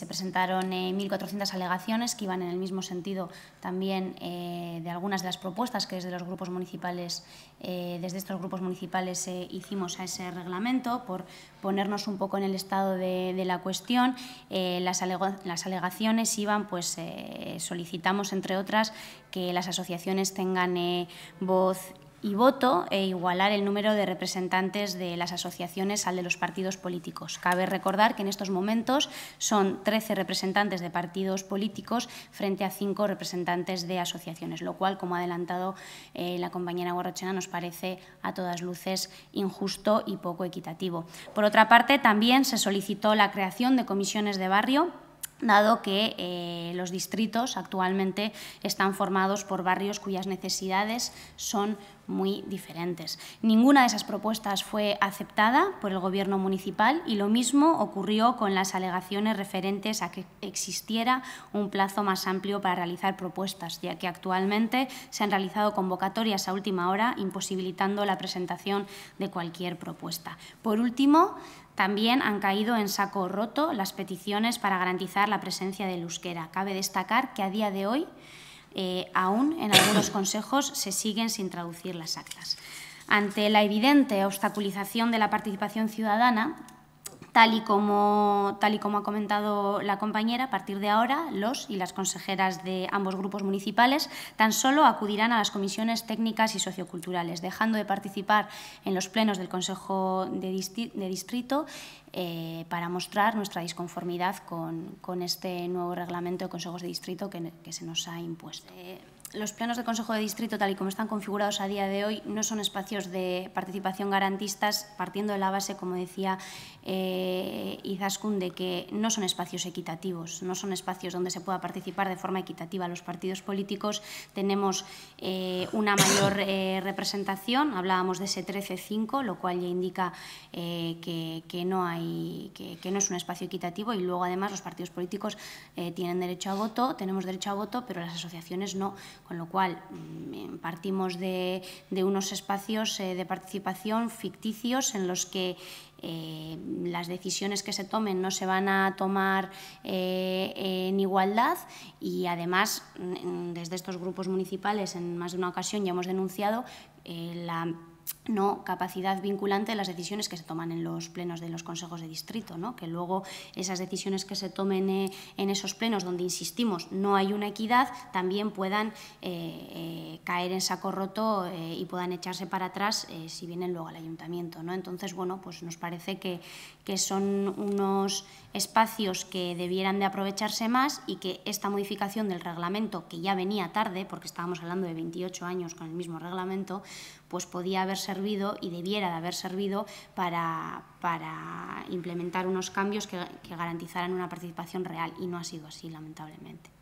Se presentaron 1.400 eh, alegaciones que iban en el mismo sentido también eh, de algunas de las propuestas que desde los grupos municipales, eh, desde estos grupos municipales hicimos a ese reglamento por ponernos un poco en el estado de, la cuestión. Las, las, alegaciones iban, pues solicitamos entre otras que las asociaciones tengan voz y voto e igualar el número de representantes de las asociaciones al de los partidos políticos. Cabe recordar que en estos momentos son 13 representantes de partidos políticos frente a 5 representantes de asociaciones, lo cual, como ha adelantado eh, la compañera Guarrochena, nos parece a todas luces injusto y poco equitativo. Por otra parte, también se solicitó la creación de comisiones de barrio dado que eh, los distritos actualmente están formados por barrios cuyas necesidades son muy diferentes. Ninguna de esas propuestas fue aceptada por el Gobierno municipal y lo mismo ocurrió con las alegaciones referentes a que existiera un plazo más amplio para realizar propuestas, ya que actualmente se han realizado convocatorias a última hora imposibilitando la presentación de cualquier propuesta. Por último, también han caído en saco roto las peticiones para garantizar la presencia de euskera. Cabe destacar que a día de hoy eh, aún en algunos consejos se siguen sin traducir las actas. Ante la evidente obstaculización de la participación ciudadana, Tal y, como, tal y como ha comentado la compañera, a partir de ahora los y las consejeras de ambos grupos municipales tan solo acudirán a las comisiones técnicas y socioculturales, dejando de participar en los plenos del Consejo de, Distrito eh, para mostrar nuestra disconformidad con, este nuevo reglamento de consejos de distrito que, se nos ha impuesto. Eh, los planos del Consejo de Distrito, tal y como están configurados a día de hoy, no son espacios de participación garantistas, partiendo de la base, como decía eh, Izaskun, de que no son espacios equitativos, no son espacios donde se pueda participar de forma equitativa. Los partidos políticos tenemos eh, una mayor eh, representación, hablábamos de ese 13-5, lo cual ya indica eh, que, no hay, que, no es un espacio equitativo y luego, además, los partidos políticos tienen derecho a voto, tenemos derecho a voto, pero las asociaciones no con lo cual, mm, eh, partimos de, unos espacios eh, de participación ficticios en los que eh, las decisiones que se tomen no se van a tomar en igualdad y además mm, desde estos grupos municipales en más de una ocasión ya hemos denunciado la no capacidad vinculante de las decisiones que se toman en los plenos de los consejos de distrito, ¿no? que luego esas decisiones que se tomen eh, en esos plenos donde insistimos no hay una equidad también puedan eh, eh, caer en saco roto y puedan echarse para atrás si vienen luego al ayuntamiento. ¿no? Entonces, bueno, pues nos parece que, que son unos espacios que debieran de aprovecharse más y que esta modificación del reglamento, que ya venía tarde, porque estábamos hablando de 28 años con el mismo reglamento, pues podía haber haber servido y debiera de haber servido para, implementar unos cambios que, que garantizaran una participación real y no ha sido así, lamentablemente.